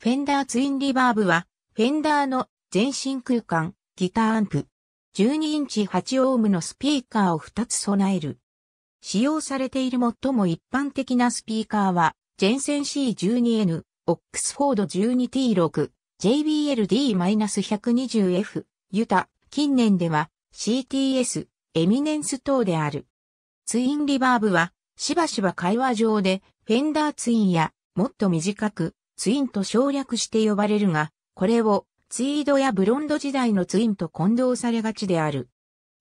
フェンダーツインリバーブは、フェンダーの全身空間、ギターアンプ、12インチ8オームのスピーカーを2つ備える。使用されている最も一般的なスピーカーは、ジェンセン C12N、オックスフォード 12T6、JBLD-120F、ユタ、近年では CTS、エミネンス等である。ツインリバーブは、しばしば会話上で、フェンダーツインや、もっと短く、ツインと省略して呼ばれるが、これをツイードやブロンド時代のツインと混同されがちである。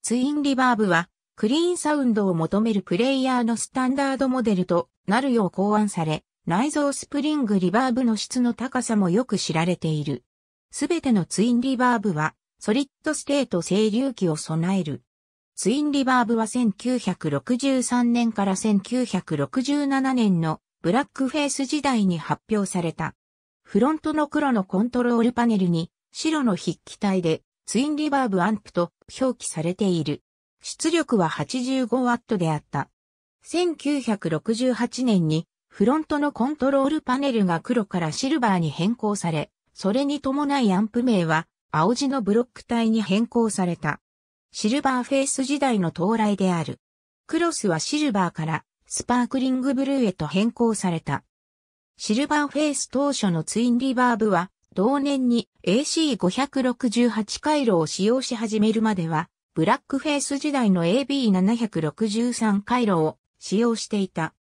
ツインリバーブは、クリーンサウンドを求めるプレイヤーのスタンダードモデルとなるよう考案され、内蔵スプリングリバーブの質の高さもよく知られている。すべてのツインリバーブは、ソリッドステート整流器を備える。ツインリバーブは1963年から1967年のブラックフェイス時代に発表された。フロントの黒のコントロールパネルに白の筆記体でツインリバーブアンプと表記されている。出力は 85W であった。1968年にフロントのコントロールパネルが黒からシルバーに変更され、それに伴いアンプ名は青地のブロック体に変更された。シルバーフェイス時代の到来である。クロスはシルバーからスパークリングブルーへと変更された。シルバーフェイス当初のツインリバーブは、同年に AC568 回路を使用し始めるまでは、ブラックフェイス時代の AB763 回路を使用していた。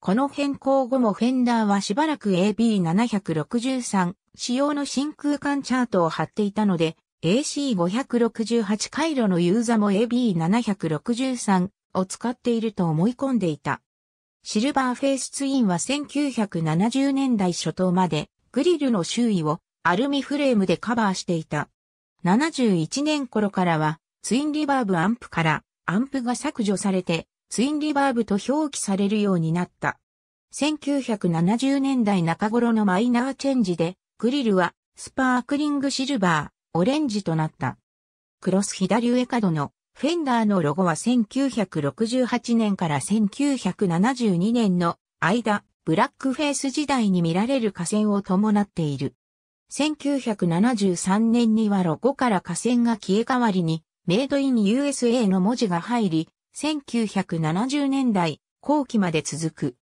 この変更後もフェンダーはしばらく AB763 使用の真空管チャートを貼っていたので、AC568 回路のユーザも AB763 を使っていると思い込んでいた。シルバーフェイスツインは1970年代初頭までグリルの周囲をアルミフレームでカバーしていた。71年頃からはツインリバーブアンプからアンプが削除されてツインリバーブと表記されるようになった。1970年代中頃のマイナーチェンジでグリルはスパークリングシルバー、オレンジとなった。クロス左上角のフェンダーのロゴは1968年から1972年の間、ブラックフェイス時代に見られる河川を伴っている。1973年にはロゴから河川が消え代わりに、メイドイン USA の文字が入り、1970年代後期まで続く。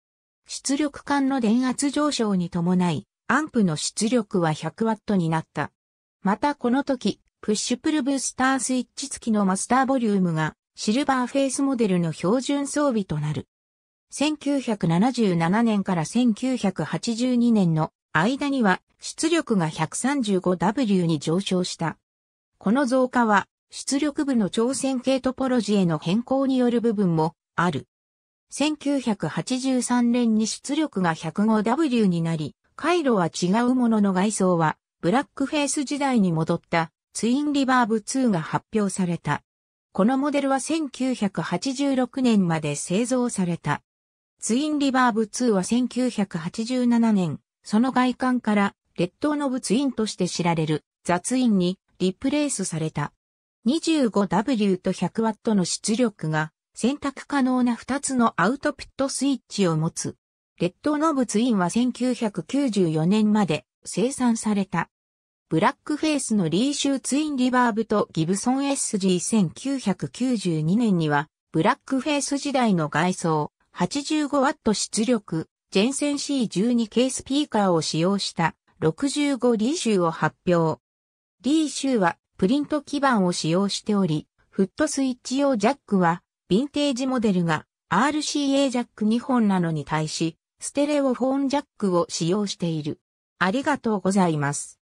出力管の電圧上昇に伴い、アンプの出力は1 0 0トになった。またこの時、プッシュプルブスタースイッチ付きのマスターボリュームがシルバーフェイスモデルの標準装備となる。1977年から1982年の間には出力が 135W に上昇した。この増加は出力部の超線形トポロジーへの変更による部分もある。1983年に出力が 105W になり、回路は違うものの外装はブラックフェイス時代に戻ったツインリバーブ2が発表された。このモデルは1986年まで製造された。ツインリバーブ2は1987年、その外観から列島のブツインとして知られるザツインにリプレイスされた。25W と 100W の出力が選択可能な2つのアウトプットスイッチを持つ。列島のブツインは1994年まで生産された。ブラックフェイスのリーシューツインリバーブとギブソン SG1992 年には、ブラックフェイス時代の外装、85W 出力、ジェンセン C12 ースピーカーを使用した65リーシューを発表。リーシューはプリント基板を使用しており、フットスイッチ用ジャックは、ヴィンテージモデルが RCA ジャック2本なのに対し、ステレオフォンジャックを使用している。ありがとうございます。